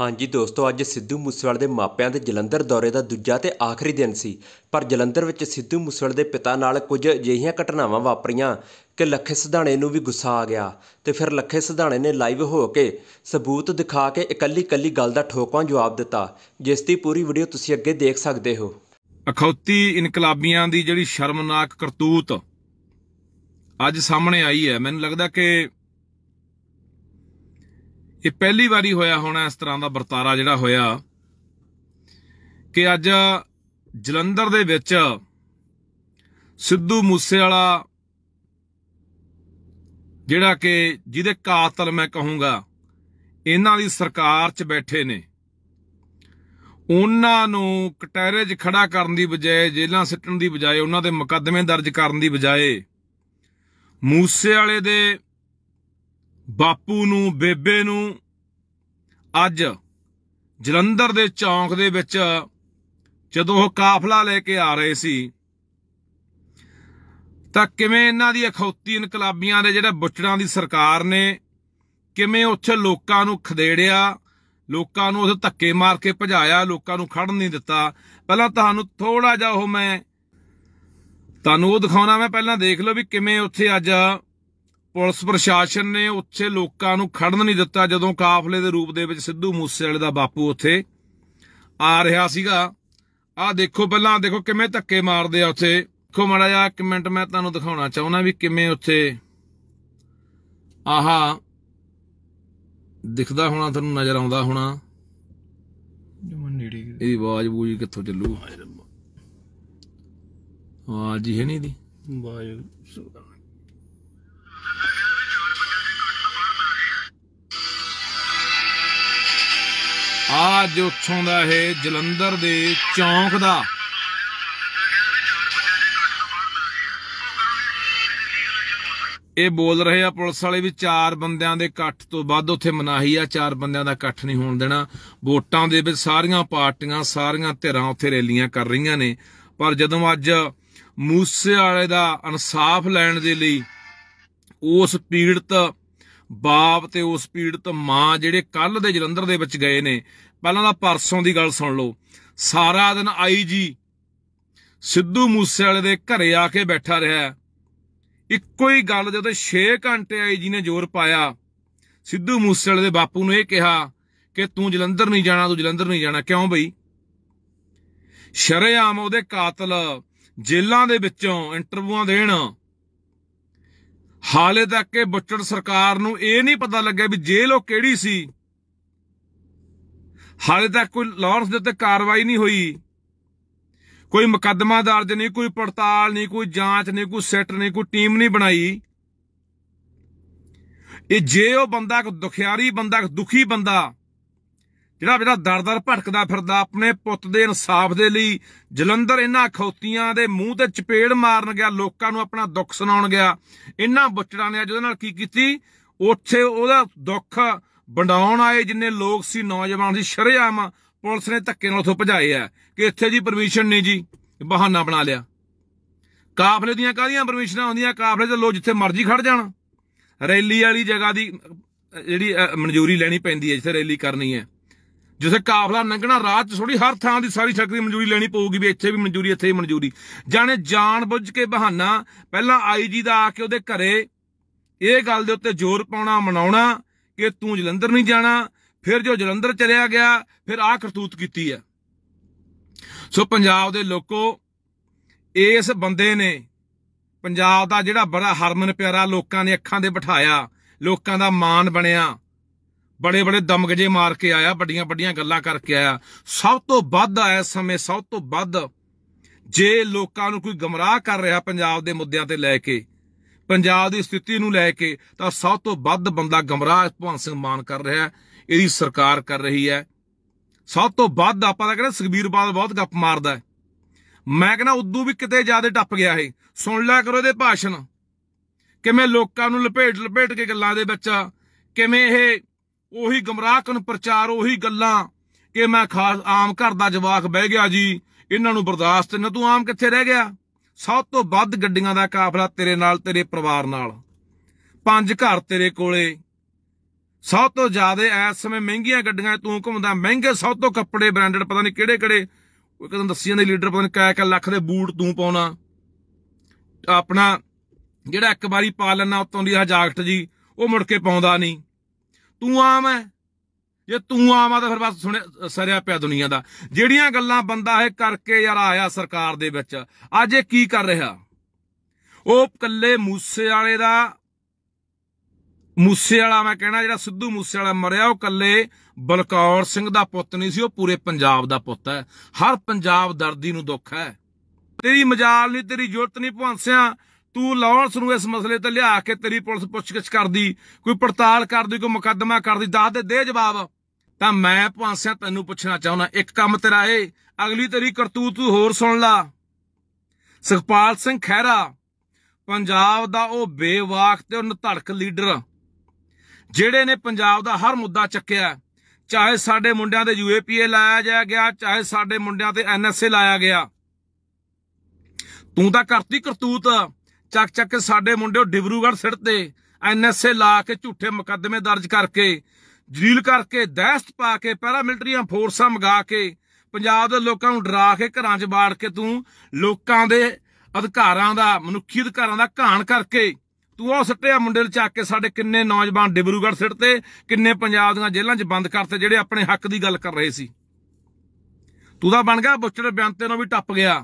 ਹਾਂਜੀ ਦੋਸਤੋ ਅੱਜ ਸਿੱਧੂ ਮੂਸੇਵਾਲੇ ਦੇ ਮਾਪਿਆਂ ਦੇ ਜਲੰਧਰ ਦੌਰੇ ਦਾ ਦੂਜਾ ਤੇ ਆਖਰੀ ਦਿਨ ਸੀ ਪਰ ਜਲੰਧਰ ਵਿੱਚ ਸਿੱਧੂ ਮੂਸੇਵਾਲੇ ਦੇ ਪਿਤਾ ਨਾਲ ਕੁਝ ਅਜਿਹੀਆਂ ਘਟਨਾਵਾਂ ਵਾਪਰੀਆਂ ਕਿ ਲੱਖੇ ਸਿਧਾਣੇ ਨੂੰ ਵੀ ਗੁੱਸਾ ਆ ਗਿਆ ਤੇ ਫਿਰ ਲੱਖੇ ਸਿਧਾਣੇ ਨੇ ਲਾਈਵ ਹੋ ਕੇ ਸਬੂਤ ਦਿਖਾ ਕੇ ਇਕੱਲੀ-ਇਕੱਲੀ ਗੱਲ ਦਾ ਠੋਕਾਂ ਜਵਾਬ ਦਿੱਤਾ ਜਿਸ ਦੀ ਪੂਰੀ ਵੀਡੀਓ ਤੁਸੀਂ ਅੱਗੇ ਦੇਖ ਸਕਦੇ ਹੋ ਅਖੌਤੀ ਇਨਕਲਾਬੀਆਂ ਦੀ ਜਿਹੜੀ ਸ਼ਰਮਨਾਕ ਕਰਤੂਤ ਅੱਜ ਸਾਹਮਣੇ ਆਈ ਹੈ ਮੈਨੂੰ ਲੱਗਦਾ ਕਿ ਇਹ ਪਹਿਲੀ ਵਾਰੀ ਹੋਇਆ ਹੋਣਾ ਇਸ ਤਰ੍ਹਾਂ ਦਾ ਵਰਤਾਰਾ ਜਿਹੜਾ ਹੋਇਆ ਕਿ ਅੱਜ ਜਲੰਧਰ ਦੇ ਵਿੱਚ ਸਿੱਧੂ ਮੂਸੇਵਾਲਾ ਜਿਹੜਾ ਕਿ ਜਿਹਦੇ ਕਾਤਲ ਮੈਂ ਕਹੂੰਗਾ ਇਹਨਾਂ ਦੀ ਸਰਕਾਰ 'ਚ ਬੈਠੇ ਨੇ ਉਹਨਾਂ ਨੂੰ ਕਟਹਿਰੇ 'ਚ ਖੜਾ ਕਰਨ ਦੀ ਬਜਾਏ ਜੇਲਾਂ ਸਿੱਟਣ ਦੀ ਬਜਾਏ ਉਹਨਾਂ ਦੇ ਮੁਕੱਦਮੇ ਦਰਜ ਕਰਨ ਦੀ ਬਜਾਏ ਮੂਸੇ ਵਾਲੇ ਦੇ ਬਾਪੂ ਨੂੰ ਬੇਬੇ ਨੂੰ ਅੱਜ ਜਲੰਧਰ ਦੇ ਚੌਂਕ ਦੇ ਵਿੱਚ ਜਦੋਂ ਉਹ ਕਾਫਲਾ ਲੈ ਕੇ ਆ ਰਹੇ ਸੀ ਤਾਂ ਕਿਵੇਂ ਇਹਨਾਂ ਦੀ ਅਖੌਤੀ ਇਨਕਲਾਬੀਆਂ ਦੇ ਜਿਹੜੇ ਬੁੱਚੜਾਂ ਦੀ ਸਰਕਾਰ ਨੇ ਕਿਵੇਂ ਉੱਥੇ ਲੋਕਾਂ ਨੂੰ ਖਦੇੜਿਆ ਲੋਕਾਂ ਨੂੰ ਉੱਥੇ ਧੱਕੇ ਮਾਰ ਕੇ ਭਜਾਇਆ ਲੋਕਾਂ ਨੂੰ ਖੜਨ ਨਹੀਂ ਦਿੱਤਾ ਪਹਿਲਾਂ ਤੁਹਾਨੂੰ ਥੋੜਾ ਜਿਹਾ ਉਹ ਮੈਂ ਤੁਹਾਨੂੰ ਉਹ ਦਿਖਾਉਣਾ ਮੈਂ ਪਹਿਲਾਂ ਦੇਖ ਲਓ ਵੀ ਕਿਵੇਂ ਉੱਥੇ ਅੱਜ ਪੁਲਿਸ ਪ੍ਰਸ਼ਾਸਨ ਨੇ ਉੱਥੇ ਲੋਕਾਂ ਨੂੰ ਖੜਨ ਨਹੀਂ ਦਿੱਤਾ ਜਦੋਂ ਕਾਫਲੇ ਦੇ ਰੂਪ ਦੇ ਵਿੱਚ ਸਿੱਧੂ ਮੂਸੇਵਾਲੇ ਦਾ ਬਾਪੂ ਉੱਥੇ ਆ ਰਿਹਾ ਸੀਗਾ ਆ ਦੇਖੋ ਪਹਿਲਾਂ ਦੇਖੋ ਕਿਵੇਂ ਧੱਕੇ ਮਾਰਦੇ ਆ ਉੱਥੇ ਦੇਖੋ ਮੜਾ ਜਾ ਇੱਕ ਮਿੰਟ ਮੈਂ ਤੁਹਾਨੂੰ ਦਿਖਾਉਣਾ ਚਾਹੁੰਦਾ ਵੀ ਕਿਵੇਂ ਉੱਥੇ ਆਹਾ ਦਿਖਦਾ ਹੋਣਾ ਤੁਹਾਨੂੰ ਨਜ਼ਰ ਆਉਂਦਾ ਹੋਣਾ ਇਹਦੀ ਆਵਾਜ਼ ਬੂਜੀ ਕਿੱਥੋਂ ਚੱਲੂ ਆਵਾਜ਼ ਹੀ ਨਹੀਂ ਦੀ ਆਵਾਜ਼ ਆ ਜੋ ਉੱਥੋਂ ਦਾ ਹੈ ਜਲੰਧਰ ਦੇ ਚੌਂਕ ਦਾ ਇਹ ਬੋਲ ਰਹੇ ਆ ਪੁਲਿਸ ਵਾਲੇ ਵੀ ਚਾਰ ਬੰਦਿਆਂ ਦੇ ਇਕੱਠ ਤੋਂ ਵੱਧ ਉੱਥੇ ਮਨਾਹੀ ਆ ਚਾਰ ਬੰਦਿਆਂ ਦਾ ਇਕੱਠ ਨਹੀਂ ਹੋਣ ਦੇਣਾ ਵੋਟਾਂ ਦੇ ਵਿੱਚ ਸਾਰੀਆਂ ਪਾਰਟੀਆਂ ਸਾਰੀਆਂ ਧਿਰਾਂ ਉੱਥੇ ਰੈਲੀਆਂ ਕਰ ਰਹੀਆਂ ਨੇ ਪਰ ਜਦੋਂ ਅੱਜ ਮੂਸੇ ਵਾਲੇ ਦਾ ਇਨਸਾਫ ਲੈਣ ਦੇ ਲਈ ਉਸ ਪੀੜਤ ਬਾਪ ਤੇ ਉਸ ਪੀੜਤ ਮਾਂ ਜਿਹੜੇ ਕੱਲ ਦੇ ਜਲੰਧਰ ਦੇ ਵਿੱਚ ਗਏ ਨੇ ਪਹਿਲਾਂ ਦਾ ਪਰਸੋਂ ਦੀ ਗੱਲ ਸੁਣ ਲਓ ਸਾਰਾ ਦਿਨ ਆਈਜੀ ਸਿੱਧੂ ਮੂਸੇ ਵਾਲੇ ਦੇ ਘਰੇ ਆ ਕੇ ਬੈਠਾ ਰਿਹਾ ਇੱਕੋ ਹੀ ਗੱਲ ਦੇ 6 ਘੰਟੇ ਆਈਜੀ ਨੇ ਜ਼ੋਰ ਪਾਇਆ ਸਿੱਧੂ ਮੂਸੇ ਵਾਲੇ ਦੇ ਬਾਪੂ ਨੂੰ ਇਹ ਕਿਹਾ ਕਿ ਤੂੰ ਜਲੰਧਰ ਨਹੀਂ ਜਾਣਾ ਤੂੰ ਜਲੰਧਰ ਨਹੀਂ ਜਾਣਾ ਕਿਉਂ ਬਈ ਸ਼ਰਿਆਮ ਉਹਦੇ ਕਾਤਲ ਜੇਲਾਂ ਦੇ ਵਿੱਚੋਂ ਇੰਟਰਵਿਊਆਂ ਦੇਣ ਹਾਲੇ ਤੱਕ ਕਿ ਬੁੱਚੜ ਸਰਕਾਰ ਨੂੰ ਇਹ ਨਹੀਂ ਪਤਾ ਲੱਗਿਆ ਵੀ ਜੇਲ੍ਹ ਉਹ ਕਿਹੜੀ ਸੀ ਹਾਲੇ ਤੱਕ ਕੋਈ ਲਾਰੈਂਸ ਦੇ ਉੱਤੇ ਕਾਰਵਾਈ ਨਹੀਂ ਹੋਈ ਕੋਈ ਮੁਕੱਦਮਾ ਦਰਜ ਨਹੀਂ ਕੋਈ ਪੜਤਾਲ ਨਹੀਂ ਕੋਈ ਜਾਂਚ ਨਹੀਂ ਕੋਈ ਸੈਟ ਨਹੀਂ ਕੋਈ ਟੀਮ ਨਹੀਂ ਬਣਾਈ ਇਹ ਜੇ ਉਹ ਬੰਦਾ ਦੁਖਿਆਰੀ ਬੰਦਾ ਦੁਖੀ ਬੰਦਾ ਜਿਹੜਾ ਜਿਹੜਾ ਦਰਦਰ ਭਟਕਦਾ ਫਿਰਦਾ ਆਪਣੇ ਪੁੱਤ ਦੇ ਇਨਸਾਫ ਦੇ ਲਈ ਜਲੰਧਰ ਇਹਨਾਂ ਖੌਤੀਆਂ ਦੇ ਮੂੰਹ ਤੇ ਚਪੇੜ ਮਾਰਨ ਗਿਆ ਲੋਕਾਂ ਨੂੰ ਆਪਣਾ ਦੁੱਖ ਸੁਣਾਉਣ ਗਿਆ ਇਹਨਾਂ ਬੁੱਚੜਾਂ ਨੇ ਜਿਹਦੇ ਨਾਲ ਕੀ ਕੀਤੀ ਉੱਥੇ ਉਹਦਾ ਦੁੱਖ ਵੰਡਾਉਣ ਆਏ ਜਿੰਨੇ ਲੋਕ ਸੀ ਨੌਜਵਾਨ ਸੀ ਸ਼ਰਿਆਮ ਪੁਲਿਸ ਨੇ ਧੱਕੇ ਨਾਲ ਉੱਥੋਂ ਭਜਾਏ ਆ ਕਿ ਇੱਥੇ ਜੀ ਪਰਮਿਸ਼ਨ ਨਹੀਂ ਜੀ ਬਹਾਨਾ ਬਣਾ ਲਿਆ ਕਾਫਲੇ ਦੀਆਂ ਕਾਹਦੀਆਂ ਪਰਮਿਸ਼ਨਾਂ ਹੁੰਦੀਆਂ ਕਾਫਲੇ ਦੇ ਲੋਕ ਜਿੱਥੇ ਮਰਜ਼ੀ ਖੜ ਜਾਣ ਰੈਲੀ ਵਾਲੀ ਜਗ੍ਹਾ ਦੀ ਜਿਹੜੀ ਮਨਜ਼ੂਰੀ ਲੈਣੀ ਪੈਂਦੀ ਹੈ ਜਿੱਥੇ ਰੈਲੀ ਕਰਨੀ ਹੈ ਜਿਵੇਂ ਕਾਫਲਾ ਲੰਘਣਾ ਰਾਤ 'ਚ ਥੋੜੀ ਹਰ ਥਾਂ ਦੀ ਸਾਰੀ ਸੜਕ ਮਨਜ਼ੂਰੀ ਲੈਣੀ ਪਊਗੀ ਵੀ ਇੱਥੇ ਵੀ ਮਨਜ਼ੂਰੀ ਇੱਥੇ ਵੀ ਮਨਜ਼ੂਰੀ ਜਾਣੇ ਜਾਣ ਬੁੱਝ ਕੇ ਬਹਾਨਾ ਪਹਿਲਾਂ ਆਈਜੀ ਦਾ ਆ ਕੇ ਉਹਦੇ ਘਰੇ ਇਹ ਗੱਲ ਦੇ ਉੱਤੇ ਜ਼ੋਰ ਪਾਉਣਾ ਮਨਾਉਣਾ ਕਿ ਤੂੰ ਜਲੰਧਰ ਨਹੀਂ ਜਾਣਾ ਫਿਰ ਜੋ ਜਲੰਧਰ ਚਲਿਆ ਗਿਆ ਫਿਰ ਆਹ ਕਰਤੂਤ ਕੀਤੀ ਆ ਸੋ ਪੰਜਾਬ ਦੇ ਲੋਕੋ ਇਸ ਬੰਦੇ ਨੇ ਪੰਜਾਬ ਦਾ ਜਿਹੜਾ ਬੜਾ ਹਰਮਨ ਪਿਆਰਾ ਲੋਕਾਂ ਨੇ ਅੱਖਾਂ ਦੇ ਬਿਠਾਇਆ ਲੋਕਾਂ ਦਾ ਮਾਣ ਬਣਿਆ ਬੜੇ ਬੜੇ ਦਮਗਜੇ ਮਾਰ ਕੇ ਆਇਆ ਵੱਡੀਆਂ ਵੱਡੀਆਂ ਗੱਲਾਂ ਕਰਕੇ ਆਇਆ ਸਭ ਤੋਂ ਵੱਧ ਆਇਆ ਸਮੇਂ ਸਭ ਤੋਂ ਵੱਧ ਜੇ ਲੋਕਾਂ ਨੂੰ ਕੋਈ ਗਮਰਾਹ ਕਰ ਰਿਹਾ ਪੰਜਾਬ ਦੇ ਮੁੱਦਿਆਂ ਤੇ ਲੈ ਕੇ ਪੰਜਾਬ ਦੀ ਸਥਿਤੀ ਨੂੰ ਲੈ ਕੇ ਤਾਂ ਸਭ ਤੋਂ ਵੱਧ ਬੰਦਾ ਗਮਰਾਹ ਭਵਨ ਸਿੰਘ ਮਾਨ ਕਰ ਰਿਹਾ ਇਹਦੀ ਸਰਕਾਰ ਕਰ ਰਹੀ ਹੈ ਸਭ ਤੋਂ ਵੱਧ ਆਪਾਂ ਦਾ ਕਹਿੰਦਾ ਸੁਖਬੀਰ ਬਾਦਲ ਬਹੁਤ ਗੱਪ ਮਾਰਦਾ ਮੈਂ ਕਹਿੰਦਾ ਉਦੋਂ ਵੀ ਕਿਤੇ ਜ਼ਿਆਦਾ ਟੱਪ ਗਿਆ ਇਹ ਸੁਣ ਲਿਆ ਕਰੋ ਇਹਦੇ ਭਾਸ਼ਣ ਕਿਵੇਂ ਲੋਕਾਂ ਨੂੰ ਲਪੇਟ ਲਪੇਟ ਕੇ ਗੱਲਾਂ ਦੇ ਵਿੱਚ ਕਿਵੇਂ ਇਹ ਉਹੀ ਗਮਰਾਹਕਨ ਪ੍ਰਚਾਰ ਉਹੀ ਗੱਲਾਂ ਕਿ ਮੈਂ ਖਾਸ ਆਮ ਘਰ ਦਾ ਜਵਾਕ ਬਹਿ ਗਿਆ ਜੀ ਇਹਨਾਂ ਨੂੰ ਬਰਦਾਸ਼ਤ ਨਾ ਤੂੰ ਆਮ ਕਿੱਥੇ ਰਹਿ ਗਿਆ ਸਭ ਤੋਂ ਵੱਧ ਗੱਡੀਆਂ ਦਾ ਕਾਫਲਾ ਤੇਰੇ ਨਾਲ ਤੇਰੇ ਪਰਿਵਾਰ ਨਾਲ ਪੰਜ ਘਰ ਤੇਰੇ ਕੋਲੇ ਸਭ ਤੋਂ ਜ਼ਿਆਦਾ ਇਸ ਸਮੇਂ ਮਹਿੰਗੀਆਂ ਗੱਡੀਆਂ ਤੂੰ ਘੁੰਮਦਾ ਮਹਿੰਗੇ ਸਭ ਤੋਂ ਕੱਪੜੇ ਬ੍ਰਾਂਡਡ ਪਤਾ ਨਹੀਂ ਕਿਹੜੇ ਕਿਹੜੇ ਉਹ ਕਦਮ ਦੱਸੀਆਂ ਦੇ ਲੀਡਰ ਪਤਾ ਨਹੀਂ ਕਾਇ ਕਾ ਲੱਖ ਦੇ ਬੂਟ ਤੂੰ ਪਾਉਣਾ ਆਪਣਾ ਜਿਹੜਾ ਇੱਕ ਵਾਰੀ ਪਾ ਲੈਣਾ ਉਤੋਂ ਦੀ ਆ ਜਾਕਟ ਜੀ ਉਹ ਮੁੜ ਕੇ ਪਾਉਂਦਾ ਨਹੀਂ ਤੂੰ ਆਮ ਹੈ ਜੇ ਤੂੰ ਆਮ ਆ ਤਾਂ ਫਿਰ ਬਸ ਸੁਣਿਆ ਸਰਿਆ ਪਿਆ ਦੁਨੀਆ ਦਾ ਜਿਹੜੀਆਂ ਗੱਲਾਂ ਬੰਦਾ ਇਹ ਕਰਕੇ ਯਾਰ ਆਇਆ ਸਰਕਾਰ ਦੇ ਵਿੱਚ ਅੱਜ ਇਹ ਕੀ ਕਰ ਰਿਹਾ ਉਹ ਕੱਲੇ ਮੂਸੇ ਵਾਲੇ ਦਾ ਮੂਸੇ ਵਾਲਾ ਮੈਂ ਕਹਿਣਾ ਜਿਹੜਾ ਸਿੱਧੂ ਮੂਸੇ ਵਾਲਾ ਮਰਿਆ ਉਹ ਕੱਲੇ ਬਲਕੌਰ ਸਿੰਘ ਦਾ ਪੁੱਤ ਨਹੀਂ ਸੀ ਉਹ ਪੂਰੇ ਪੰਜਾਬ ਦਾ ਪੁੱਤ ਹੈ ਹਰ ਪੰਜਾਬ ਦਰਦੀ ਨੂੰ ਦੁੱਖ ਹੈ ਤੇਰੀ ਮਜਾਲ ਨਹੀਂ ਤੇਰੀ ਜੁਰਤ ਨਹੀਂ ਭਵੰਸਿਆ ਤੂੰ ਲਾਰੈਂਸ ਨੂੰ ਇਸ ਮਸਲੇ ਤੇ ਲਿਆ ਕੇ ਤੇਰੀ ਪੁਲਿਸ ਪੁੱਛਗਿੱਛ ਕਰਦੀ ਕੋਈ ਪੜਤਾਲ ਕਰਦੀ ਕੋਈ ਮੁਕੱਦਮਾ ਕਰਦੀ ਦੱਸ ਦੇ ਦੇ ਜਵਾਬ ਤਾਂ ਮੈਂ ਭਾਂਸਿਆ ਤੈਨੂੰ ਪੁੱਛਣਾ ਚਾਹੁੰਦਾ ਇੱਕ ਕੰਮ ਤੇਰਾ ਏ ਅਗਲੀ ਤੇਰੀ ਕਰਤੂਤ ਤੂੰ ਹੋਰ ਸੁਣ ਲਾ ਸੁਖਪਾਲ ਸਿੰਘ ਖਹਿਰਾ ਪੰਜਾਬ ਦਾ ਉਹ ਬੇਵਾਕ ਤੇ ਉਹ ਨਧੜਕ ਲੀਡਰ ਜਿਹੜੇ ਨੇ ਪੰਜਾਬ ਦਾ ਹਰ ਮੁੱਦਾ ਚੱਕਿਆ ਚਾਹੇ ਸਾਡੇ ਮੁੰਡਿਆਂ ਦੇ ਯੂਏਪੀਏ ਲਾਇਆ ਜਾ ਗਿਆ ਚਾਹੇ ਸਾਡੇ ਮੁੰਡਿਆਂ ਤੇ ਐਨਐਸਏ ਲਾਇਆ ਗਿਆ ਤੂੰ ਤਾਂ ਕਰਤੀ ਕਰਤੂਤ ਚੱਕ ਚੱਕ ਕੇ ਸਾਡੇ ਮੁੰਡੇ ਡਿਬਰੂਗੜ੍ਹ ਸਿੱਟ ਤੇ ਐਨਐਸਏ ਲਾ ਕੇ ਝੂਠੇ ਮੁਕੱਦਮੇ ਦਰਜ ਕਰਕੇ ਜਲੀਲ ਕਰਕੇ ਦਹਿਸ਼ਤ ਪਾ ਕੇ ਪੈਰਾ ਮਿਲਟਰੀਆਂ ਫੋਰਸਾਂ ਮਗਾ ਕੇ ਪੰਜਾਬ ਦੇ ਲੋਕਾਂ ਨੂੰ ਡਰਾ ਕੇ ਘਰਾਂ 'ਚ ਬਾੜ ਕੇ ਤੂੰ ਲੋਕਾਂ ਦੇ ਅਧਿਕਾਰਾਂ ਦਾ ਮਨੁੱਖੀ ਅਧਿਕਾਰਾਂ ਦਾ ਘਾਣ ਕਰਕੇ ਤੂੰ ਉਹ ਸੱਟਿਆ ਮੁੰਡੇ ਨੂੰ ਚੱਕ ਕੇ ਸਾਡੇ ਕਿੰਨੇ ਨੌਜਵਾਨ ਡਿਬਰੂਗੜ੍ਹ ਸਿੱਟ ਤੇ ਕਿੰਨੇ ਪੰਜਾਬ ਦੀਆਂ ਜੇਲ੍ਹਾਂ 'ਚ ਬੰਦ ਕਰਤੇ ਜਿਹੜੇ ਆਪਣੇ ਹੱਕ ਦੀ ਗੱਲ ਕਰ ਰਹੇ ਸੀ ਤੂੰ ਤਾਂ ਬਣ ਗਿਆ ਬੁੱਚੜ ਬਿਆਨ ਤੇ ਨੂੰ ਵੀ ਟੱਪ ਗਿਆ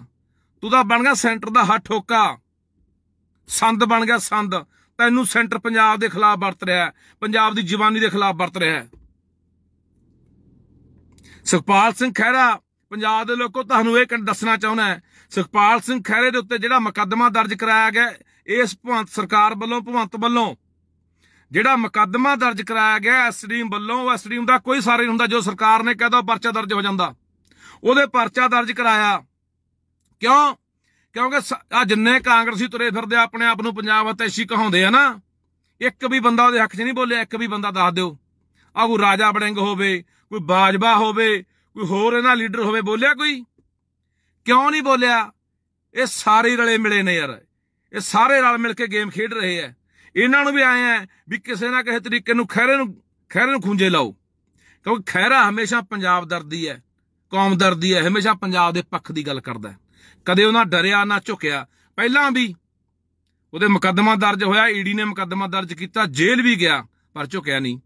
ਤੂੰ ਤਾਂ ਬਣ ਗਿਆ ਸੈਂਟਰ ਦਾ ਹੱਥ ਠੋਕਾ ਸੰਦ ਬਣ ਗਿਆ ਸੰਦ ਤੈਨੂੰ ਸੈਂਟਰ ਪੰਜਾਬ ਦੇ ਖਿਲਾਫ ਵਰਤ ਰਿਹਾ ਪੰਜਾਬ ਦੀ ਜਵਾਨੀ ਦੇ ਖਿਲਾਫ ਵਰਤ ਰਿਹਾ ਸੁਖਪਾਲ ਸਿੰਘ ਖਹਿਰਾ ਪੰਜਾਬ ਦੇ ਲੋਕੋ ਤੁਹਾਨੂੰ ਇਹ ਕੰਨ ਦੱਸਣਾ ਚਾਹੁੰਦਾ ਹੈ ਸੁਖਪਾਲ ਸਿੰਘ ਖਹਿਰੇ ਦੇ ਉੱਤੇ ਜਿਹੜਾ ਮੁਕੱਦਮਾ ਦਰਜ ਕਰਾਇਆ ਗਿਆ ਇਸ ਭਵੰਤ ਸਰਕਾਰ ਵੱਲੋਂ ਭਵੰਤ ਵੱਲੋਂ ਜਿਹੜਾ ਮੁਕੱਦਮਾ ਦਰਜ ਕਰਾਇਆ ਗਿਆ ਐਸਡੀਐਮ ਵੱਲੋਂ ਉਹ ਐਸਡੀਐਮ ਦਾ ਕੋਈ ਸਾਰੇ ਨਹੀਂ ਹੁੰਦਾ ਜੋ ਸਰਕਾਰ ਨੇ ਕਹਿਦਾ ਪਰਚਾ ਦਰਜ ਹੋ ਜਾਂਦਾ ਉਹਦੇ ਪਰਚਾ ਦਰਜ ਕਰਾਇਆ ਕਿਉਂ ਕਿਉਂਕਿ ਆ ਜਿੰਨੇ ਕਾਂਗਰਸੀ ਤੁਰੇ ਫਿਰਦੇ ਆਪਣੇ ਆਪ ਨੂੰ ਪੰਜਾਬ ਅਤੇਸ਼ੀ ਕਹਾਉਂਦੇ ਆ ਨਾ ਇੱਕ ਵੀ ਬੰਦਾ ਉਹਦੇ ਹੱਕ 'ਚ ਨਹੀਂ ਬੋਲਿਆ ਇੱਕ ਵੀ ਬੰਦਾ ਦੱਸ ਦਿਓ ਆ ਕੋਈ ਰਾਜਾ ਬੜਿੰਗ ਹੋਵੇ ਕੋਈ ਬਾਜਵਾ ਹੋਵੇ ਕੋਈ ਹੋਰ ਇਹਨਾਂ ਲੀਡਰ ਹੋਵੇ ਬੋਲਿਆ ਕੋਈ ਕਿਉਂ ਨਹੀਂ ਬੋਲਿਆ ਇਹ ਸਾਰੇ ਰਲੇ ਮਿਲੇ ਨੇ ਯਾਰ ਇਹ ਸਾਰੇ ਰਲ ਮਿਲ ਕੇ ਗੇਮ ਖੇਡ ਰਹੇ ਆ ਇਹਨਾਂ ਨੂੰ ਵੀ ਆਏ ਆ ਵੀ ਕਿਸੇ ਨਾ ਕਿਸੇ ਤਰੀਕੇ ਨੂੰ ਖੈਰੇ ਨੂੰ ਖੈਰੇ ਨੂੰ ਖੁੰਝੇ ਲਾਓ ਕਿਉਂਕਿ ਖੈਰਾ ਹਮੇਸ਼ਾ ਪੰਜਾਬ ਦਰਦੀ ਹੈ ਕੌਮ ਦਰਦੀ ਹੈ ਹਮੇਸ਼ਾ ਪੰਜਾਬ ਦੇ ਪੱਖ ਦੀ ਗੱਲ ਕਰਦਾ ਹੈ ਕਦੇ ਉਹਨਾਂ ਡਰਿਆ ਨਾ ਝੁਕਿਆ ਪਹਿਲਾਂ ਵੀ ਉਹਦੇ ਮੁਕੱਦਮਾ ਦਰਜ ਹੋਇਆ ਈਡੀ ਨੇ ਮੁਕੱਦਮਾ ਦਰਜ ਕੀਤਾ ਜੇਲ੍ਹ ਵੀ ਗਿਆ ਪਰ ਝੁਕਿਆ ਨਹੀਂ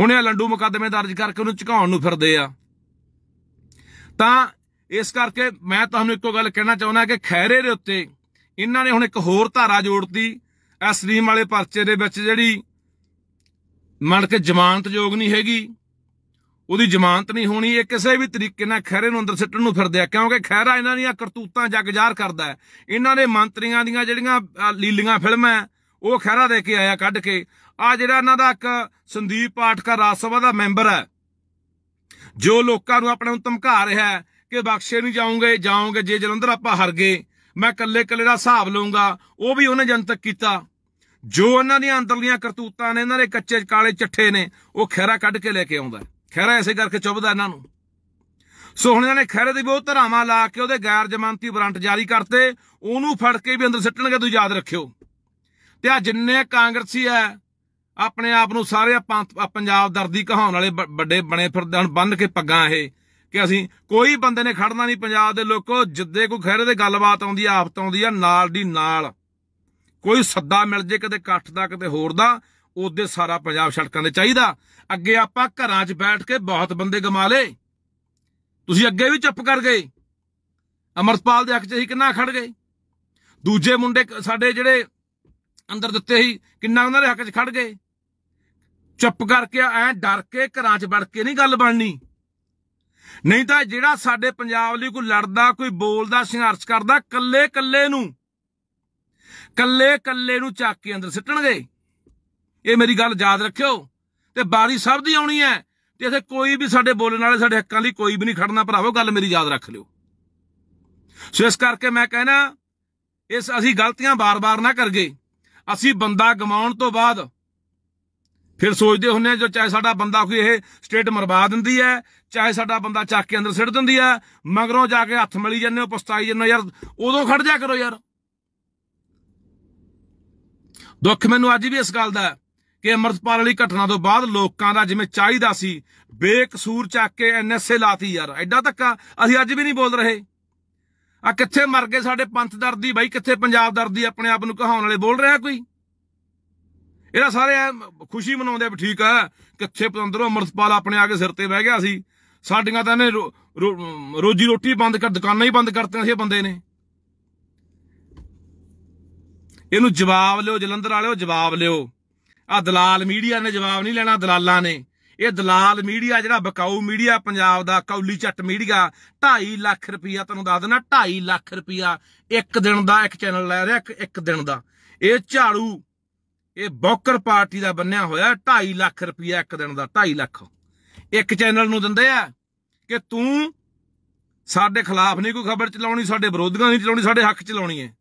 ਹੁਣ ਇਹ ਲੰਡੂ ਮੁਕੱਦਮੇ ਦਰਜ ਕਰਕੇ ਉਹਨੂੰ ਝਕਾਉਣ ਨੂੰ ਫਿਰਦੇ ਆ ਤਾਂ ਇਸ ਕਰਕੇ ਮੈਂ ਤੁਹਾਨੂੰ ਇੱਕੋ ਗੱਲ ਕਹਿਣਾ ਚਾਹੁੰਦਾ ਕਿ ਖੈਰੇ ਦੇ ਉੱਤੇ ਇਹਨਾਂ ਨੇ ਹੁਣ ਇੱਕ ਹੋਰ ਧਾਰਾ ਜੋੜਤੀ ਐ ਰੀਮ ਵਾਲੇ ਪਰਚੇ ਦੇ ਵਿੱਚ ਜਿਹੜੀ ਮੰਨ ਕੇ ਜ਼ਮਾਨਤ ਯੋਗ ਨਹੀਂ ਹੈਗੀ ਉਹਦੀ ਜ਼ਮਾਨਤ ਨਹੀਂ ਹੋਣੀ ਇਹ ਕਿਸੇ ਵੀ ਤਰੀਕੇ ਨਾਲ ਖੈਰੇ ਨੂੰ ਅੰਦਰ ਸਿੱਟਣ ਨੂੰ ਫਿਰਦੇ ਆ ਕਿਉਂਕਿ ਖੈਰਾ ਇਹਨਾਂ ਦੀਆਂ ਕਰਤੂਤਾਂ ਜਗਜ਼ਾਰ ਕਰਦਾ ਹੈ ਇਹਨਾਂ ਦੇ ਮੰਤਰੀਆਂ ਦੀਆਂ ਜਿਹੜੀਆਂ ਲੀਲੀਆਂ ਫਿਲਮਾਂ ਉਹ ਖੈਰਾ ਦੇ ਕੇ ਆਇਆ ਕੱਢ ਕੇ ਆ ਜਿਹੜਾ ਇਹਨਾਂ ਦਾ ਇੱਕ ਸੰਦੀਪ ਪਾਠਕਰ ਰਾਜ ਸਭਾ ਦਾ ਮੈਂਬਰ ਹੈ ਜੋ ਲੋਕਾਂ ਨੂੰ ਆਪਣੇ ਨੂੰ ਧਮਕਾ ਰਿਹਾ ਹੈ ਕਿ ਬਖਸ਼ੇ ਨਹੀਂ ਜਾਉਂਗੇ ਜਾਉਂਗੇ ਜੇ ਜਲੰਧਰ ਆਪਾਂ ਹਾਰ ਗਏ ਮੈਂ ਇਕੱਲੇ ਇਕੱਲੇ ਦਾ ਹਿਸਾਬ ਲਵਾਂਗਾ ਉਹ ਵੀ ਉਹਨੇ ਜਨਤਕ ਕੀਤਾ ਜੋ ਇਹਨਾਂ ਦੀਆਂ ਅੰਦਰਲੀਆਂ ਕਰਤੂਤਾਂ ਨੇ ਇਹਨਾਂ ਦੇ ਕੱਚੇ ਕਾਲੇ ਚੱਠੇ ਨੇ ਉਹ ਖੈਰਾ ਕੱਢ ਕੇ ਲੈ ਕੇ ਆਉਂਦਾ ਖੈਰਾ ਐਸੇ ਕਰਕੇ ਚੁੱਭਦਾ ਇਹਨਾਂ ਨੂੰ ਸੋ ਹੁਣ ਇਹਨਾਂ ਨੇ ਖੈਰੇ ਦੇ ਬਹੁਤ ਧਰਾਵਾਂ ਲਾ ਕੇ ਉਹਦੇ ਗੈਰ ਜ਼ਮਾਨਤੀ ਵਾਰੰਟ ਜਾਰੀ ਕਰਤੇ ਉਹਨੂੰ ਫੜ ਕੇ ਵੀ ਅੰਦਰ ਸਿੱਟਣਗੇ ਤੁਸੀਂ ਯਾਦ ਰੱਖਿਓ ਤੇ ਆ ਜਿੰਨੇ ਕਾਂਗਰਸੀ ਐ ਆਪਣੇ ਆਪ ਨੂੰ ਸਾਰੇ ਪੰਜਾਬ ਦਰਦੀ ਕਹਾਉਣ ਵਾਲੇ ਵੱਡੇ ਬਣੇ ਫਿਰਦੇ ਹਨ ਬੰਨ ਕੇ ਪੱਗਾਂ ਇਹ ਕਿ ਅਸੀਂ ਕੋਈ ਬੰਦੇ ਨੇ ਖੜਨਾ ਨਹੀਂ ਪੰਜਾਬ ਦੇ ਲੋਕੋ ਜਿੱਦੇ ਕੋਈ ਖੈਰੇ ਦੇ ਗੱਲਬਾਤ ਆਉਂਦੀ ਆ ਆਫਤ ਆਉਂਦੀ ਆ ਨਾਲ ਦੀ ਨਾਲ ਕੋਈ ਸੱਦਾ ਮਿਲ ਜੇ ਕਦੇ ਇਕੱਠ ਦਾ ਕਦੇ ਹੋਰ ਦਾ ਉਹਦੇ ਸਾਰਾ ਪੰਜਾਬ ਸੜਕਾਂ ਦੇ ਚਾਹੀਦਾ ਅੱਗੇ ਆਪਾਂ ਘਰਾਂ 'ਚ ਬੈਠ ਕੇ ਬਹੁਤ ਬੰਦੇ ਗਮਾ ਲਏ ਤੁਸੀਂ ਅੱਗੇ ਵੀ ਚੁੱਪ ਕਰ ਗਏ ਅਮਰਪਾਲ ਦੇ ਅੱਖ 'ਚ ਹੀ ਕਿੰਨਾ ਖੜ ਗਏ ਦੂਜੇ ਮੁੰਡੇ ਸਾਡੇ ਜਿਹੜੇ ਅੰਦਰ ਦਿੱਤੇ ਸੀ ਕਿੰਨਾ ਉਹਨਾਂ ਦੇ ਹੱਕ 'ਚ ਖੜ ਗਏ ਚੁੱਪ ਕਰਕੇ ਐ ਡਰ ਕੇ ਘਰਾਂ 'ਚ ਵੜ ਕੇ ਨਹੀਂ ਗੱਲ ਬਣਨੀ ਨਹੀਂ ਤਾਂ ਜਿਹੜਾ ਸਾਡੇ ਪੰਜਾਬ ਲਈ ਕੋਈ ਲੜਦਾ ਕੋਈ ਬੋਲਦਾ ਸੰਘਰਸ਼ ਕਰਦਾ ਕੱਲੇ ਕੱਲੇ ਨੂੰ ਕੱਲੇ ਕੱਲੇ ਨੂੰ ਚੱਕ ਕੇ ਅੰਦਰ ਸਿੱਟਣਗੇ ਇਹ ਮੇਰੀ ਗੱਲ ਯਾਦ ਰੱਖਿਓ ਤੇ ਬਾਰੀ ਸਭ ਦੀ ਆਉਣੀ ਹੈ ਤੇ ਇਥੇ ਕੋਈ ਵੀ ਸਾਡੇ ਬੋਲਣ ਵਾਲੇ ਸਾਡੇ ਹੱਕਾਂ ਲਈ ਕੋਈ ਵੀ ਨਹੀਂ ਖੜਨਾ ਭਰਾਵੋ ਗੱਲ ਮੇਰੀ ਯਾਦ ਰੱਖ ਲਿਓ ਸੋ ਇਸ ਕਰਕੇ ਮੈਂ ਕਹਿਣਾ ਇਸ ਅਸੀਂ ਗਲਤੀਆਂ ਬਾਰ-ਬਾਰ ਨਾ ਕਰਗੇ ਅਸੀਂ ਬੰਦਾ ਗਮਾਉਣ ਤੋਂ ਬਾਅਦ ਫਿਰ ਸੋਚਦੇ ਹੁੰਨੇ ਆ ਜੋ ਚਾਹੇ ਸਾਡਾ ਬੰਦਾ ਕੋਈ ਇਹ ਸਟੇਟ ਮਰਵਾ ਦਿੰਦੀ ਹੈ ਚਾਹੇ ਸਾਡਾ ਬੰਦਾ ਚੱਕ ਕੇ ਅੰਦਰ ਸਿੱਟ ਦਿੰਦੀ ਹੈ ਮਗਰੋਂ ਜਾ ਕੇ ਹੱਥ ਮਲੀ ਜੰਨੇ ਉਹ ਪਛਤਾਈ ਜੰਨੇ ਯਾਰ ਉਦੋਂ ਖੜ ਜਾ ਕਰੋ ਯਾਰ ਦੁੱਖ ਮੈਨੂੰ ਅੱਜ ਵੀ ਇਸ ਗੱਲ ਦਾ ਕਿ ਅਮਰਤਪਾਲ ਵਾਲੀ ਘਟਨਾ ਤੋਂ ਬਾਅਦ ਲੋਕਾਂ ਦਾ ਜਿਵੇਂ ਚਾਹੀਦਾ ਸੀ ਬੇਕਸੂਰ ਚੱਕ ਕੇ ਐਨਐਸਏ ਲਾਤੀ ਯਾਰ ਐਡਾ ਧੱਕਾ ਅਸੀਂ ਅੱਜ ਵੀ ਨਹੀਂ ਬੋਲ ਰਹੇ ਆ ਕਿੱਥੇ ਮਰ ਗਏ ਸਾਡੇ ਪੰਥ ਦਰ ਦੀ ਬਾਈ ਕਿੱਥੇ ਪੰਜਾਬ ਦਰ ਦੀ ਆਪਣੇ ਆਪ ਨੂੰ ਕਹਾਉਣ ਵਾਲੇ ਬੋਲ ਰਿਹਾ ਕੋਈ ਇਹਦਾ ਸਾਰੇ ਖੁਸ਼ੀ ਮਨਾਉਂਦੇ ਆ ਠੀਕ ਆ ਕਿੱਥੇ ਪਤੰਦਰੋਂ ਅਮਰਤਪਾਲ ਆਪਣੇ ਆ ਕੇ ਸਿਰ ਤੇ ਬਹਿ ਗਿਆ ਸੀ ਸਾਡੀਆਂ ਤਾਂ ਇਹਨੇ ਰੋਜੀ ਰੋਟੀ ਬੰਦ ਕਰ ਦੁਕਾਨਾਂ ਹੀ ਬੰਦ ਕਰਤੇ ਸੀ ਇਹ ਬੰਦੇ ਨੇ ਇਹਨੂੰ ਜਵਾਬ ਲਿਓ ਜਲੰਧਰ ਵਾਲਿਓ ਜਵਾਬ ਲਿਓ ਆ ਦਲਾਲ ਮੀਡੀਆ ਨੇ ਜਵਾਬ ਨਹੀਂ ਲੈਣਾ ਦਲਾਲਾਂ ਨੇ ਇਹ ਦਲਾਲ ਮੀਡੀਆ ਜਿਹੜਾ ਬਕਾਊ ਮੀਡੀਆ ਪੰਜਾਬ ਦਾ ਕੌਲੀ ਚੱਟ ਮੀਡੀਆ 2.5 ਲੱਖ ਰੁਪਇਆ ਤੁਹਾਨੂੰ ਦੱਸ ਦਿੰਦਾ 2.5 ਲੱਖ ਰੁਪਇਆ ਇੱਕ ਦਿਨ ਦਾ ਇੱਕ ਚੈਨਲ ਲੈ ਰਿਹਾ ਇੱਕ ਦਿਨ ਦਾ ਇਹ ਝਾੜੂ ਇਹ ਬੌਕਰ ਪਾਰਟੀ ਦਾ ਬੰਨਿਆ ਹੋਇਆ 2.5 ਲੱਖ ਰੁਪਇਆ ਇੱਕ ਦਿਨ ਦਾ 2.5 ਲੱਖ ਇੱਕ ਚੈਨਲ ਨੂੰ ਦਿੰਦੇ ਆ ਕਿ ਤੂੰ ਸਾਡੇ ਖਿਲਾਫ ਨਹੀਂ ਕੋਈ ਖਬਰ ਚਲਾਉਣੀ ਸਾਡੇ ਵਿਰੋਧੀਆਂ ਨਹੀਂ ਚਲਾਉਣੀ ਸਾਡੇ ਹੱਕ ਚਲਾਉਣੀ ਹੈ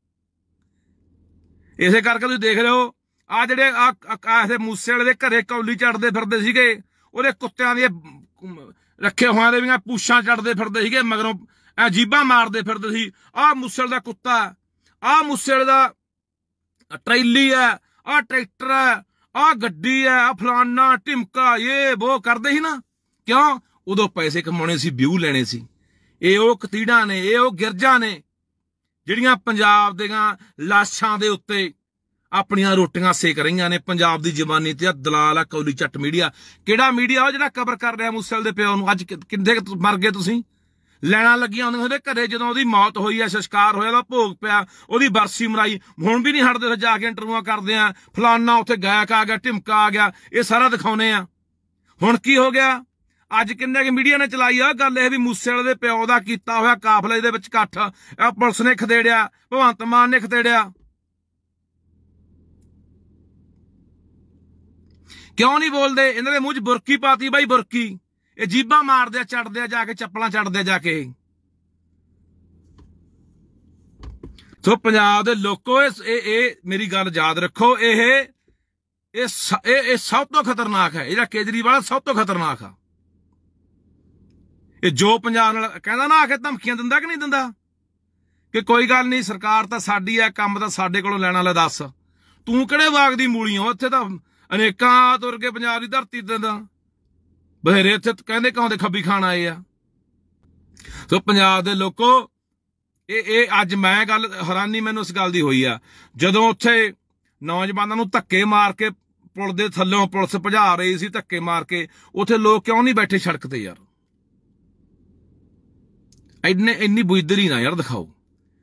ਇਸੇ ਕਰਕੇ ਤੁਸੀਂ ਦੇਖ ਰਹੇ ਹੋ ਆ ਜਿਹੜੇ ਆ ਐਸੇ ਮੂਸੇ ਵਾਲੇ ਦੇ ਘਰੇ ਕੌਲੀ ਚੜਦੇ ਫਿਰਦੇ ਸੀਗੇ ਉਹਦੇ ਕੁੱਤਿਆਂ ਦੇ ਰੱਖੇ ਹੋਆਂ ਦੇ ਵੀਆਂ ਪੂਛਾਂ ਚੜਦੇ ਫਿਰਦੇ ਸੀਗੇ ਮਗਰੋਂ ਐ ਜੀਬਾਂ ਮਾਰਦੇ ਫਿਰਦੇ ਸੀ ਆ ਮੂਸੇ ਦਾ ਕੁੱਤਾ ਆ ਮੂਸੇ ਦਾ ਟ੍ਰੈਲੀ ਆ ਆ ਟਰੈਕਟਰ ਆ ਆ ਗੱਡੀ ਆ ਆ ਫਲਾਨਾ ਢਿਮਕਾ ਇਹ ਉਹ ਕਰਦੇ ਸੀ ਨਾ ਕਿਉਂ ਉਦੋਂ ਪੈਸੇ ਕਮਾਉਣੇ ਸੀ ਵਿਊ ਲੈਣੇ ਸੀ ਇਹ ਉਹ ਕਤੀੜਾਂ ਨੇ ਇਹ ਉਹ ਗਿਰਜਾਂ ਨੇ ਜਿਹੜੀਆਂ ਪੰਜਾਬ ਦੇਆਂ ਲਾਸ਼ਾਂ ਦੇ ਉੱਤੇ ਆਪਣੀਆਂ ਰੋਟੀਆਂ ਸੇਕ ਰਹੀਆਂ ਨੇ ਪੰਜਾਬ ਦੀ ਜ਼ਬਾਨੀ ਤੇ ਦਲਾਲ ਆ ਕੌਲੀ ਚੱਟ ਮੀਡੀਆ ਕਿਹੜਾ ਮੀਡੀਆ ਉਹ ਜਿਹੜਾ ਕਵਰ ਕਰ ਰਿਹਾ ਮੂਸੇਲ ਦੇ ਪਿਓ ਨੂੰ ਅੱਜ ਕਿੰਦੇ ਮਰ ਗਏ ਤੁਸੀਂ ਲੈਣਾ ਲੱਗੀਆਂ ਹੁੰਦੀਆਂ ਉਹਦੇ ਘਰੇ ਜਦੋਂ ਉਹਦੀ ਮੌਤ ਹੋਈ ਐ ਸਸਕਾਰ ਹੋਇਆ ਉਹਦਾ ਭੋਗ ਪਿਆ ਉਹਦੀ ਬਰਸੀ ਮਰਾਈ ਹੁਣ ਵੀ ਨਹੀਂ ਹਟਦੇ ਜਾ ਕੇ ਇੰਟਰਵਿਊਆਂ ਕਰਦੇ ਆ ਫਲਾਨਾ ਉੱਥੇ ਗਾਇਕ ਆ ਗਿਆ ਢਿਮਕਾ ਆ ਗਿਆ ਇਹ ਸਾਰਾ ਦਿਖਾਉਨੇ ਆ ਹੁਣ ਕੀ ਹੋ ਗਿਆ ਅੱਜ ਕਿੰਨੇ ਕਿ ਮੀਡੀਆ ਨੇ ਚਲਾਈ ਆ ਗੱਲ ਇਹ ਵੀ ਮੂਸੇ ਵਾਲੇ ਦੇ ਪਿਓ ਦਾ ਕੀਤਾ ਹੋਇਆ ਕਾਫਲੇ ਦੇ ਵਿੱਚ ਇਕੱਠ ਆ ਪੁਲਿਸ ਨੇ ਖਦੇੜਿਆ ਭਵੰਤ ਮਾਨ ਨੇ ਖਦੇੜਿਆ ਕਿਉਂ ਨਹੀਂ ਬੋਲਦੇ ਇਹਨਾਂ ਦੇ ਮੂੰਹ 'ਚ ਬੁਰਕੀ ਪਾਤੀ ਬਾਈ ਬੁਰਕੀ ਇਹ ਜੀਬਾਂ ਮਾਰਦੇ ਆ ਚੜਦੇ ਆ ਜਾ ਕੇ ਚੱਪਲਾਂ ਚੜਦੇ ਆ ਜਾ ਕੇ ਸੋ ਪੰਜਾਬ ਦੇ ਲੋਕੋ ਇਹ ਇਹ ਮੇਰੀ ਗੱਲ ਯਾਦ ਰੱਖੋ ਇਹ ਇਹ ਇਹ ਸਭ ਤੋਂ ਖਤਰਨਾਕ ਹੈ ਇਹਦਾ ਕੇਜਰੀਵਾਲ ਸਭ ਤੋਂ ਖਤਰਨਾਕ ਆ ਇਹ ਜੋ ਪੰਜਾਬ ਨਾਲ ਕਹਿੰਦਾ ਨਾ ਆ ਕੇ ਧਮਕੀਆਂ ਦਿੰਦਾ ਕਿ ਨਹੀਂ ਦਿੰਦਾ ਕਿ ਕੋਈ ਗੱਲ ਨਹੀਂ ਸਰਕਾਰ ਤਾਂ ਸਾਡੀ ਆ ਕੰਮ ਤਾਂ ਸਾਡੇ ਕੋਲੋਂ ਲੈਣਾ ਲੈ ਦੱਸ ਤੂੰ ਕਿਹੜੇ ਬਾਗ ਦੀ ਮੂਲੀ ਹੋ ਇੱਥੇ ਤਾਂ ਅਨੇਕਾਂ ਤੁਰ ਕੇ ਪੰਜਾਬ ਦੀ ਧਰਤੀ ਤੇ ਦਾ ਬਹਿਰੇ ਇੱਥੇ ਕਹਿੰਦੇ ਕਹਾਉਂਦੇ ਖੱਬੀ ਖਾਣ ਆਏ ਆ ਸੋ ਪੰਜਾਬ ਦੇ ਲੋਕੋ ਇਹ ਇਹ ਅੱਜ ਮੈਂ ਗੱਲ ਹੈਰਾਨੀ ਮੈਨੂੰ ਇਸ ਗੱਲ ਦੀ ਹੋਈ ਆ ਜਦੋਂ ਉੱਥੇ ਨੌਜਵਾਨਾਂ ਨੂੰ ਧੱਕੇ ਮਾਰ ਕੇ ਪੁਲ ਦੇ ਥੱਲੋਂ ਪੁਲਿਸ ਭਜਾ ਰਹੀ ਸੀ ਧੱਕੇ ਮਾਰ ਕੇ ਉੱਥੇ ਲੋਕ ਕਿਉਂ ਨਹੀਂ ਬੈਠੇ ਸੜਕ ਤੇ ਯਾਰ ਇੰਨੇ ਇੰਨੀ ਬੁਜ਼ਦਰੀ ਨਾ ਯਾਰ ਦਿਖਾਓ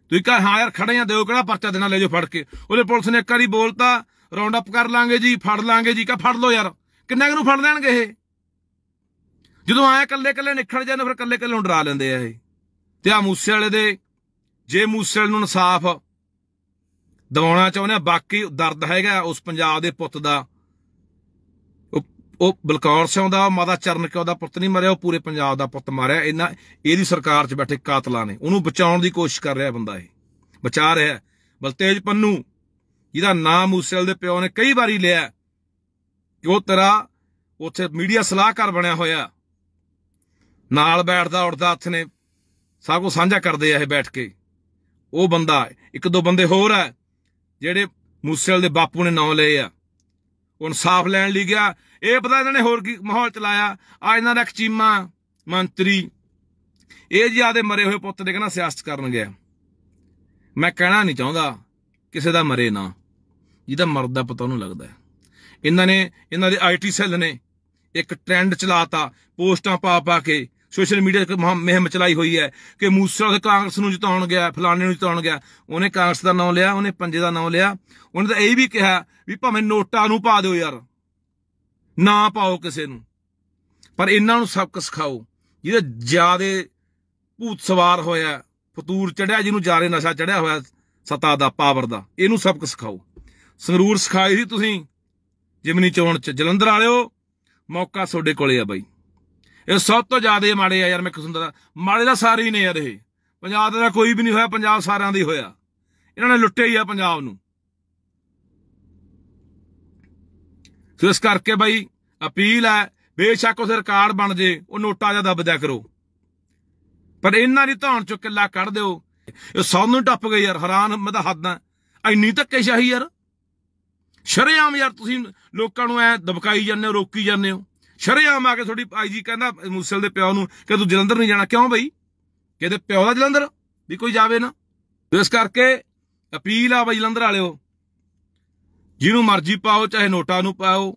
ਤੁਸੀਂ ਕਹ ਹਾਂ ਯਾਰ ਖੜੇ ਆ ਦਿਓ ਕਿਹੜਾ ਪਰਚਾ ਦੇਣਾ ਲੈ ਜਾਓ ਫੜ ਕੇ ਉਹਦੇ ਪੁਲਿਸ ਨੇ ਇੱਕ ਵਾਰੀ ਬੋਲਤਾ ਰਾਉਂਡ ਅਪ ਕਰ ਲਾਂਗੇ ਜੀ ਫੜ ਲਾਂਗੇ ਜੀ ਕਾ ਫੜ ਲਓ ਯਾਰ ਕਿੰਨਾ ਕੁ ਨੂੰ ਫੜ ਲੈਣਗੇ ਇਹ ਜਦੋਂ ਆਇਆ ਕੱਲੇ ਕੱਲੇ ਨਿਖੜ ਜਾਂਦੇ ਫਿਰ ਕੱਲੇ ਕੱਲੇ ਨੂੰ ਡਰਾ ਲੈਂਦੇ ਆ ਇਹ ਤੇ ਆ ਮੂਸੇ ਵਾਲੇ ਦੇ ਜੇ ਮੂਸੇ ਵਾਲੇ ਨੂੰ ਇਨਸਾਫ ਦਿਵਾਉਣਾ ਚਾਹੁੰਦੇ ਆ ਬਾਕੀ ਦਰਦ ਹੈਗਾ ਉਸ ਪੰਜਾਬ ਦੇ ਪੁੱਤ ਦਾ ਉਹ ਬਲਕੌਰ ਸਿੰਘ ਦਾ ਮਾਦਾ ਚਰਨ ਕਿਉਂ ਦਾ ਪੁੱਤ ਨਹੀਂ ਮਰਿਆ ਉਹ ਪੂਰੇ ਪੰਜਾਬ ਦਾ ਪੁੱਤ ਮਾਰਿਆ ਇਹਨਾਂ ਇਹਦੀ ਸਰਕਾਰ 'ਚ ਬੈਠੇ ਕਾਤਲਾਂ ਨੇ ਉਹਨੂੰ ਬਚਾਉਣ ਦੀ ਕੋਸ਼ਿਸ਼ ਕਰ ਰਿਹਾ ਬੰਦਾ ਇਹ ਬਚਾ ਰਿਹਾ ਬਲਤੇਜ ਪੰਨੂ ਜਿਹਦਾ ਨਾਮ ਮੂਸੇਵਾਲ ਦੇ ਪਿਓ ਨੇ ਕਈ ਵਾਰੀ ਲਿਆ ਕਿ ਉਹ ਤਰਾ ਉੱਥੇ ਮੀਡੀਆ ਸਲਾਹਕਾਰ ਬਣਿਆ ਹੋਇਆ ਨਾਲ ਬੈਠਦਾ ਉੱਠਦਾ ਹੱਥ ਨੇ ਸਭ ਕੁਝ ਸਾਂਝਾ ਕਰਦੇ ਆ ਇਹ ਬੈਠ ਕੇ ਉਹ ਬੰਦਾ ਇੱਕ ਦੋ ਬੰਦੇ ਹੋਰ ਆ ਜਿਹੜੇ ਮੂਸੇਵਾਲ ਦੇ ਬਾਪੂ ਨੇ ਨਾਂ ਲਏ ਆ ਇਨਸਾਫ ਲੈਣ ਲਈ ਗਿਆ ਇਹ ਪਤਾ ਇਹਨਾਂ ਨੇ ਹੋਰ ਕੀ ਮਾਹੌਲ ਚਲਾਇਆ ਆ ਇਹਨਾਂ ਦਾ ਖਚੀਮਾ ਮੰਤਰੀ ਇਹ ਜਿਆਦੇ ਮਰੇ ਹੋਏ ਪੁੱਤ ਦੇ ਕਹਿੰਦਾ ਸਿਆਸਤ ਕਰਨ ਗਿਆ ਮੈਂ ਕਹਿਣਾ ਨਹੀਂ ਚਾਹੁੰਦਾ ਕਿਸੇ ਦਾ ਮਰੇ ਨਾ ਜਿਹਦਾ ਮਰਦ ਦਾ ਪਤਾ ਉਹਨੂੰ ਲੱਗਦਾ ਹੈ ਇਹਨਾਂ ਨੇ ਇਹਨਾਂ ਦੇ ਆਈਟੀ ਸੈੱਲ ਨੇ ਇੱਕ ਟ੍ਰੈਂਡ ਚਲਾਤਾ ਪੋਸਟਾਂ ਪਾ ਪਾ ਕੇ ਸੋਸ਼ਲ ਮੀਡੀਆ ਤੇ ਮਹਿਮ ਚਲਾਈ ਹੋਈ ਹੈ ਕਿ ਮੂਸਾ ਦੇ ਕਾਂਗਰਸ ਨੂੰ ਜਿਤਾਉਣ ਗਿਆ ਫਲਾਣੇ ਨੂੰ ਜਿਤਾਉਣ ਗਿਆ ਉਹਨੇ ਕਾਂਗਰਸ ਦਾ ਨਾਮ ਲਿਆ ਉਹਨੇ ਪੰਜੇ ਦਾ ਨਾਮ ਲਿਆ ਉਹਨੇ ਤਾਂ ਇਹ ਵੀ ਕਿਹਾ ਵੀ ਭਾਵੇਂ ਨੋਟਾਂ ਨੂੰ ਪਾ ਦਿਓ ਯਾਰ ਨਾ ਪਾਓ ਕਿਸੇ ਨੂੰ ਪਰ ਇਹਨਾਂ ਨੂੰ ਸਬਕ ਸਿਖਾਓ ਜਿਹਦੇ ਜਿਆਦੇ ਭੂਤ ਸਵਾਰ ਹੋਇਆ ਫਤੂਰ ਚੜਿਆ ਜਿਹਨੂੰ ਜਾਰੇ ਨਸ਼ਾ ਚੜਿਆ ਹੋਇਆ ਸਤਾ ਦਾ ਪਾਵਰ ਦਾ ਇਹਨੂੰ ਸਬਕ ਸਿਖਾਓ ਸੰਗਰੂਰ ਸਿਖਾਈ ਸੀ ਤੁਸੀਂ ਜਿਮਨੀ ਚੋਣ ਚ ਜਲੰਧਰ ਵਾਲਿਓ ਮੌਕਾ ਤੁਹਾਡੇ ਕੋਲੇ ਆ ਬਾਈ ਇਹ ਸਭ ਤੋਂ ਜ਼ਿਆਦਾ ਮਾੜੇ ਆ ਯਾਰ ਮੈਂ ਕਿਸਮ ਮਾੜੇ ਦਾ ਸਾਰੇ ਹੀ ਨੇ ਯਾਰ ਇਹ ਪੰਜਾਬ ਦਾ ਕੋਈ ਵੀ ਨਹੀਂ ਹੋਇਆ ਪੰਜਾਬ ਸਾਰਿਆਂ ਦੀ ਹੋਇਆ ਇਹਨਾਂ ਨੇ ਲੁੱਟਿਆ ਹੀ ਆ ਪੰਜਾਬ ਨੂੰ ਸੋ ਇਸ ਕਰਕੇ ਬਾਈ ਅਪੀਲ ਹੈ ਬੇਸ਼ੱਕ ਉਸ ਰਿਕਾਰਡ ਬਣ ਜੇ ਉਹ ਨੋਟਾ ਜਿਆਦਾ ਦੱਬਦਿਆ ਕਰੋ ਪਰ ਇਹਨਾਂ ਦੀ ਧੌਣ ਚੋਂ ਕਿੱਲਾ ਕੱਢ ਦਿਓ ਇਹ ਸਭ ਨੂੰ ਟੱਪ ਗਏ ਯਾਰ ਹੈਰਾਨ ਮੈਂ ਤਾਂ ਹੱਦਾਂ ਐਨੀ ਧੱਕੇਸ਼ਾਹੀ ਯਾਰ ਸ਼ਰਿਆਮ ਯਾਰ ਤੁਸੀਂ ਲੋਕਾਂ ਨੂੰ ਐ ਦਬਕਾਈ ਜਾਂਦੇ ਹੋ ਰੋਕੀ ਜਾਂਦੇ ਹੋ ਸ਼ਰਿਆਮ ਆ ਕੇ ਤੁਹਾਡੀ ਆਈਜੀ ਕਹਿੰਦਾ ਮੂਸਲ ਦੇ ਪਿਓ ਨੂੰ ਕਿ ਤੂੰ ਜਲੰਧਰ ਨਹੀਂ ਜਾਣਾ ਕਿਉਂ ਬਈ ਕਿਤੇ ਪਿਓ ਦਾ ਜਲੰਧਰ ਵੀ ਕੋਈ ਜਾਵੇ ਨਾ ਇਸ ਕਰਕੇ ਅਪੀਲ ਆ ਬਈ ਜਲੰਧਰ ਵਾਲਿਓ ਜਿਹਨੂੰ ਮਰਜ਼ੀ ਪਾਓ ਚਾਹੇ ਨੋਟਾ ਨੂੰ ਪਾਓ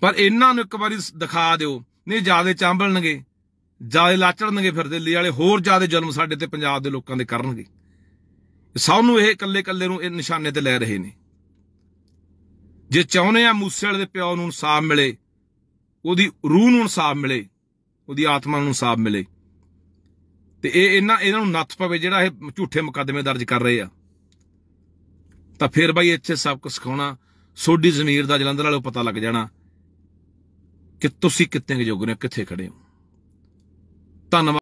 ਪਰ ਇਹਨਾਂ ਨੂੰ ਇੱਕ ਵਾਰੀ ਦਿਖਾ ਦਿਓ ਨਹੀਂ ਜਾਦੇ ਚਾਂਬਲਣਗੇ ਜਾਦੇ ਲਾਚੜਨਗੇ ਫਿਰ ਦਿੱਲੀ ਵਾਲੇ ਹੋਰ ਜਾਦੇ ਜਨਮ ਸਾਡੇ ਤੇ ਪੰਜਾਬ ਦੇ ਲੋਕਾਂ ਦੇ ਕਰਨਗੇ ਸਭ ਨੂੰ ਇਹ ਇਕੱਲੇ ਇਕੱਲੇ ਨੂੰ ਇਹ ਨਿਸ਼ਾਨੇ ਤੇ ਲੈ ਰਹੇ ਨੇ ਜੇ ਚਾਹੁੰਦੇ ਆ ਮੂਸੇ ਵਾਲੇ ਦੇ ਪਿਓ ਨੂੰ ਇਨਸਾਫ ਮਿਲੇ ਉਹਦੀ ਰੂਹ ਨੂੰ ਇਨਸਾਫ ਮਿਲੇ ਉਹਦੀ ਆਤਮਾ ਨੂੰ ਇਨਸਾਫ ਮਿਲੇ ਤੇ ਇਹ ਇਹਨਾਂ ਇਹਨਾਂ ਨੂੰ ਨੱਥ ਪਵੇ ਜਿਹੜਾ ਇਹ ਝੂਠੇ ਮੁਕੱਦਮੇ ਦਰਜ ਕਰ ਰਹੇ ਆ ਤਾਂ ਫਿਰ ਬਾਈ ਇੱਥੇ ਸਭ ਕੁਝ ਸਿਖਾਉਣਾ ਸੋਡੀ ਜ਼ਮੀਰ ਦਾ ਜਲੰਧਰ ਵਾਲੇ ਪਤਾ ਲੱਗ ਜਾਣਾ ਕਿ ਤੁਸੀਂ ਕਿੱਥੇ ਜੋਗ ਨੇ ਕਿੱਥੇ ਖੜੇ ਹੋ ਧੰਨਵਾਦ